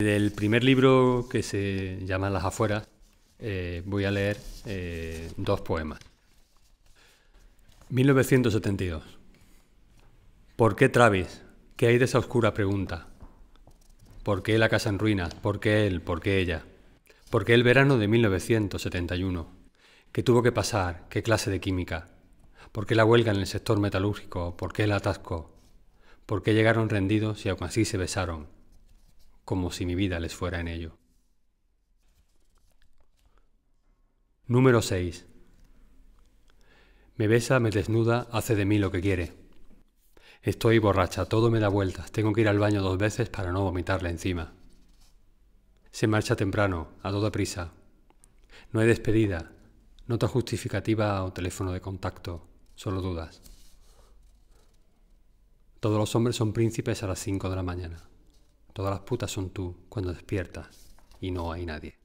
Del primer libro que se llama Las afueras, eh, voy a leer eh, dos poemas. 1972. ¿Por qué Travis? ¿Qué hay de esa oscura pregunta? ¿Por qué la casa en ruinas? ¿Por qué él? ¿Por qué ella? ¿Por qué el verano de 1971? ¿Qué tuvo que pasar? ¿Qué clase de química? ¿Por qué la huelga en el sector metalúrgico? ¿Por qué el atasco? ¿Por qué llegaron rendidos y aún así se besaron? como si mi vida les fuera en ello. Número 6. Me besa, me desnuda, hace de mí lo que quiere. Estoy borracha, todo me da vueltas, tengo que ir al baño dos veces para no vomitarle encima. Se marcha temprano, a toda prisa. No hay despedida, nota justificativa o teléfono de contacto, solo dudas. Todos los hombres son príncipes a las 5 de la mañana. Todas las putas son tú cuando despiertas y no hay nadie.